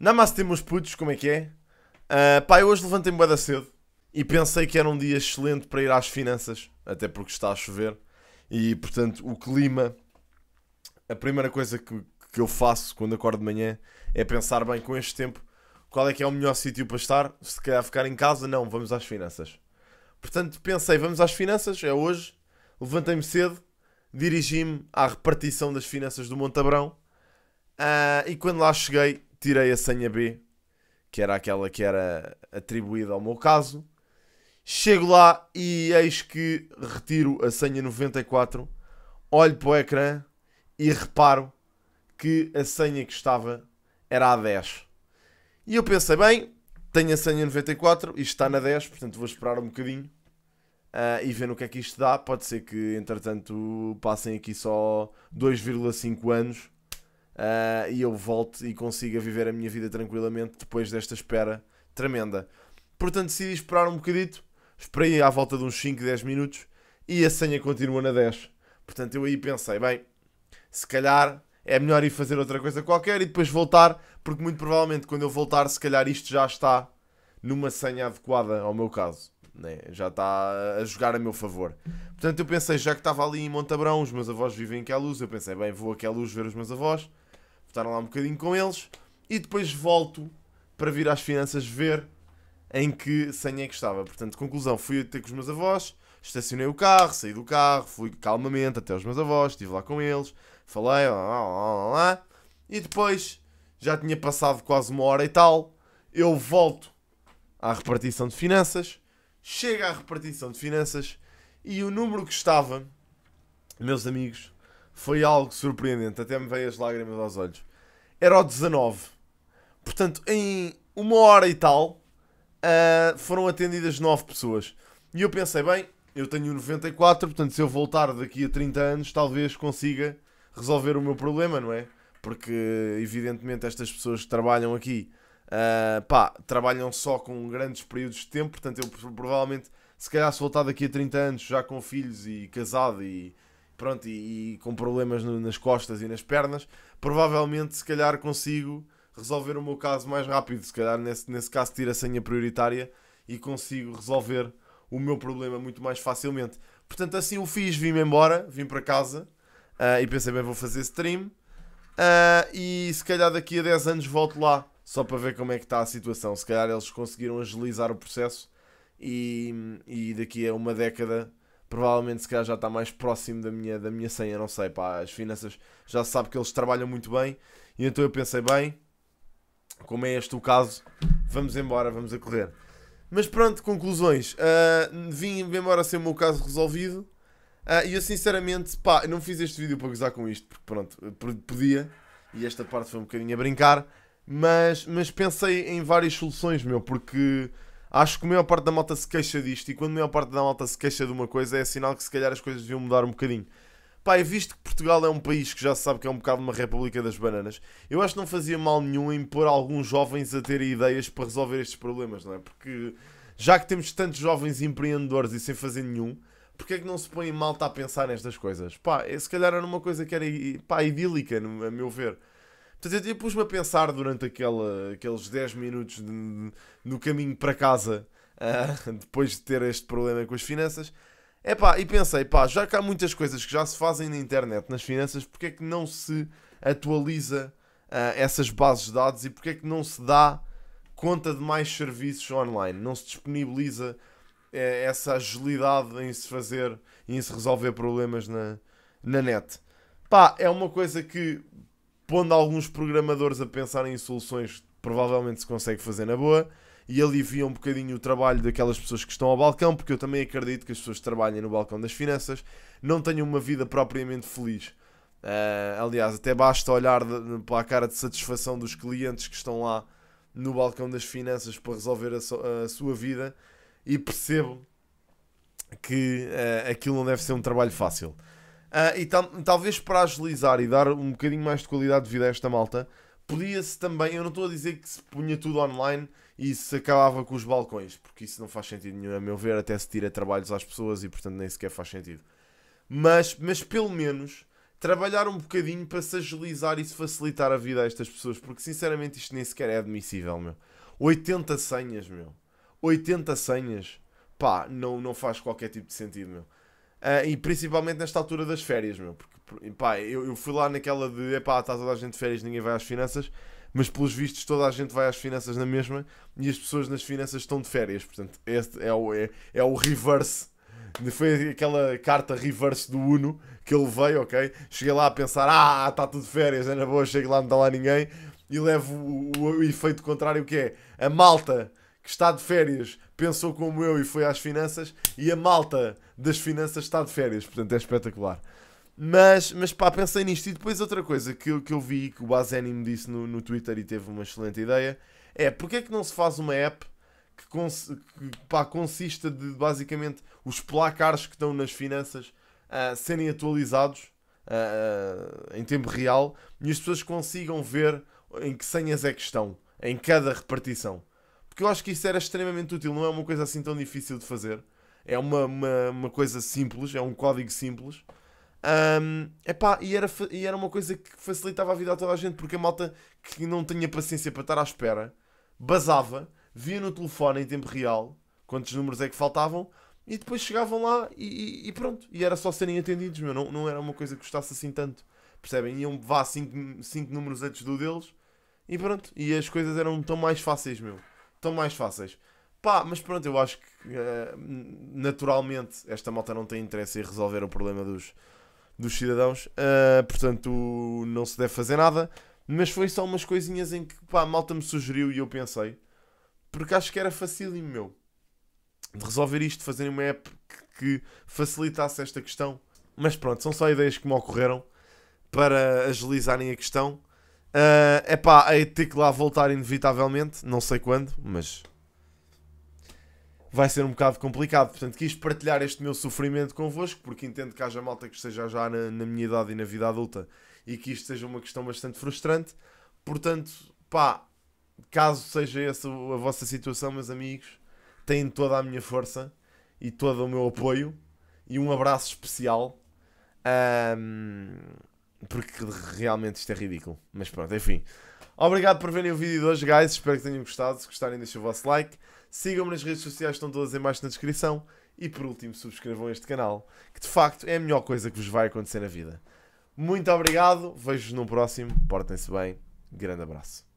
Namastê, meus putos, como é que é? Uh, pá, eu hoje levantei-me bem da cedo e pensei que era um dia excelente para ir às finanças, até porque está a chover e, portanto, o clima. A primeira coisa que, que eu faço quando acordo de manhã é pensar bem com este tempo qual é que é o melhor sítio para estar. Se quer ficar em casa, não, vamos às finanças. Portanto, pensei, vamos às finanças, é hoje. Levantei-me cedo, dirigi-me à repartição das finanças do Montabrão uh, ah, e quando lá cheguei tirei a senha B, que era aquela que era atribuída ao meu caso. Chego lá e eis que retiro a senha 94, olho para o ecrã e reparo que a senha que estava era a 10. E eu pensei, bem, tenho a senha 94, e está na 10, portanto vou esperar um bocadinho uh, e ver no que é que isto dá. Pode ser que entretanto passem aqui só 2,5 anos uh, e eu volte e consiga viver a minha vida tranquilamente depois desta espera tremenda. Portanto, decidi esperar um bocadito, esperei à volta de uns 5, 10 minutos e a senha continua na 10. Portanto, eu aí pensei, bem, se calhar é melhor ir fazer outra coisa qualquer e depois voltar, porque muito provavelmente quando eu voltar, se calhar isto já está numa senha adequada ao meu caso. Né? Já está a jogar a meu favor. Portanto, eu pensei, já que estava ali em Montabrão, os meus avós vivem em Queluz, eu pensei, bem, vou a Queluz ver os meus avós. Votaram lá um bocadinho com eles e depois volto para vir às finanças ver em que senha é que estava. Portanto, conclusão, fui até com os meus avós, estacionei o carro, saí do carro, fui calmamente até os meus avós, estive lá com eles, falei, lá, lá, lá, e depois já tinha passado quase uma hora e tal, eu volto à repartição de finanças, chego à repartição de finanças e o número que estava, meus amigos, foi algo surpreendente, até me veio as lágrimas aos olhos. Era o 19. Portanto, em uma hora e tal, uh, foram atendidas 9 pessoas. E eu pensei, bem, eu tenho 94, portanto, se eu voltar daqui a 30 anos, talvez consiga resolver o meu problema, não é? Porque, evidentemente, estas pessoas que trabalham aqui, uh, pá, trabalham só com grandes períodos de tempo, portanto, eu provavelmente, se calhar, se voltar daqui a 30 anos, já com filhos e casado e pronto, e, e com problemas no, nas costas e nas pernas, provavelmente se calhar consigo resolver o meu caso mais rápido. Se calhar nesse, nesse caso tiro a senha prioritária e consigo resolver o meu problema muito mais facilmente. Portanto, assim o fiz, vim-me embora, vim para casa uh, e pensei, bem, vou fazer stream. Uh, e se calhar daqui a 10 anos volto lá, só para ver como é que está a situação. Se calhar eles conseguiram agilizar o processo e, e daqui a uma década provavelmente se calhar já está mais próximo da minha, da minha senha, não sei, pá, as finanças já se sabe que eles trabalham muito bem, e então eu pensei, bem, como é este o caso, vamos embora, vamos a correr. Mas pronto, conclusões, uh, vim embora ser o meu caso resolvido, uh, e eu sinceramente, pá, não fiz este vídeo para gozar com isto, porque pronto, podia, e esta parte foi um bocadinho a brincar, mas, mas pensei em várias soluções, meu, porque acho que a maior parte da malta se queixa disto e quando a maior parte da malta se queixa de uma coisa é sinal que se calhar as coisas deviam mudar um bocadinho. Pá, visto que Portugal é um país que já se sabe que é um bocado uma república das bananas, eu acho que não fazia mal nenhum em pôr alguns jovens a terem ideias para resolver estes problemas, não é? Porque já que temos tantos jovens empreendedores e sem fazer nenhum, porque é que não se põe malta a pensar nestas coisas? Pá, é, se calhar era uma coisa que era pá, idílica, a meu ver. Portanto, eu, eu pus-me a pensar durante aquela, aqueles 10 minutos de, de, no caminho para casa, uh, depois de ter este problema com as finanças. Epá, e pensei, pá, já que há muitas coisas que já se fazem na internet, nas finanças, porque é que não se atualiza uh, essas bases de dados e porque é que não se dá conta de mais serviços online? Não se disponibiliza uh, essa agilidade em se fazer e em se resolver problemas na, na net? Pá, é uma coisa que pondo alguns programadores a pensarem em soluções, provavelmente se consegue fazer na boa e alivia um bocadinho o trabalho daquelas pessoas que estão ao balcão, porque eu também acredito que as pessoas que trabalhem no balcão das finanças não tenham uma vida propriamente feliz. Uh, aliás, até basta olhar de, para a cara de satisfação dos clientes que estão lá no balcão das finanças para resolver a, so, a sua vida e percebo que uh, aquilo não deve ser um trabalho fácil. Uh, e tal, talvez para agilizar e dar um bocadinho mais de qualidade de vida a esta malta, podia-se também, eu não estou a dizer que se punha tudo online e se acabava com os balcões, porque isso não faz sentido nenhum, a meu ver, até se tira trabalhos às pessoas e portanto nem sequer faz sentido. Mas, mas pelo menos trabalhar um bocadinho para se agilizar e se facilitar a vida a estas pessoas, porque sinceramente isto nem sequer é admissível, meu. 80 senhas, meu. 80 senhas. Pá, não, não faz qualquer tipo de sentido, meu. Uh, e principalmente nesta altura das férias, meu. Porque, pá, eu, eu fui lá naquela de, epá, está toda a gente de férias, ninguém vai às finanças. Mas, pelos vistos, toda a gente vai às finanças na mesma e as pessoas nas finanças estão de férias. Portanto, este é o, é, é o reverse. Foi aquela carta reverse do Uno que ele veio, ok? Cheguei lá a pensar, ah, está tudo de férias, é na boa, chego lá, não está lá ninguém. E levo o, o, o efeito contrário, que é a malta está de férias pensou como eu e foi às finanças e a malta das finanças está de férias, portanto é espetacular. Mas, mas pá, pensei nisto e depois outra coisa que, eu, que eu vi que o Azeni me disse no, no Twitter e teve uma excelente ideia é porque é que não se faz uma app que, cons que, pá, consista de basicamente os placares que estão nas finanças uh, serem atualizados uh, em tempo real e as pessoas consigam ver em que senhas é que estão em cada repartição porque eu acho que isso era extremamente útil, não é uma coisa assim tão difícil de fazer. É uma, uma, uma coisa simples, é um código simples. Um, epá, e, era, e era uma coisa que facilitava a vida a toda a gente, porque a malta que não tinha paciência para estar à espera basava, via no telefone em tempo real quantos números é que faltavam e depois chegavam lá e, e, pronto. E era só serem atendidos, meu. Não, não era uma coisa que gostasse assim tanto. Percebem? Iam vá 5 números antes do deles e pronto. E as coisas eram tão mais fáceis, meu estão mais fáceis. Pá, mas pronto, eu acho que uh, naturalmente esta malta não tem interesse em resolver o problema dos, dos cidadãos, uh, portanto não se deve fazer nada. Mas foi só umas coisinhas em que pá, a malta me sugeriu e eu pensei, porque acho que era facílimo meu de resolver isto, fazer uma app que facilitasse esta questão. Mas pronto, são só ideias que me ocorreram para agilizarem a questão é uh, ah, pá, é ter que lá voltar inevitavelmente, não sei quando, mas vai ser um bocado complicado. Portanto, quis partilhar este meu sofrimento convosco, porque entendo que haja malta que esteja já na, na minha idade e na vida adulta e que isto seja uma questão bastante frustrante. Portanto, pá, caso seja essa a vossa situação, meus amigos, têm toda a minha força e todo o meu apoio e um abraço especial. Um porque realmente isto é ridículo. Mas pronto, enfim. Obrigado por verem o vídeo de hoje, guys. Espero que tenham gostado. Se gostarem, deixem o vosso like. Sigam-me nas redes sociais, estão todas em baixo na descrição. E por último, subscrevam este canal, que de facto é a melhor coisa que vos vai acontecer na vida. Muito obrigado, vejo-vos no próximo. Portem-se bem. Grande abraço.